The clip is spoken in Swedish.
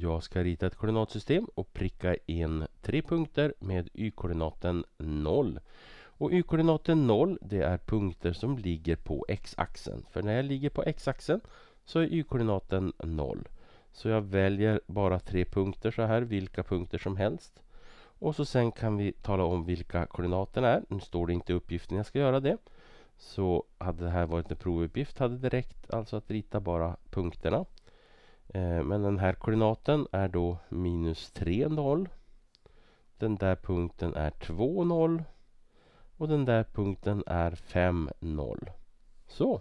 Jag ska rita ett koordinatsystem och pricka in tre punkter med y-koordinaten 0. Och y-koordinaten 0 det är punkter som ligger på x-axeln. För när jag ligger på x-axeln så är y-koordinaten 0. Så jag väljer bara tre punkter så här, vilka punkter som helst. Och så sen kan vi tala om vilka koordinaterna är. Nu står det inte i uppgiften jag ska göra det. Så hade det här varit en provuppgift hade det räckt alltså att rita bara punkterna. Eh, men den här koordinaten är då minus 3, 0. Den där punkten är 2, 0. Och den där punkten är 5, 0. Så.